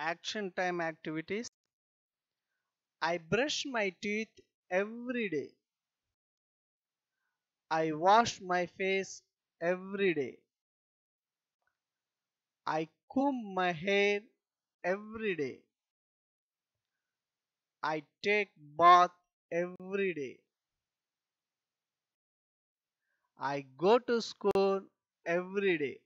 action time activities. I brush my teeth every day. I wash my face every day. I comb my hair every day. I take bath every day. I go to school every day.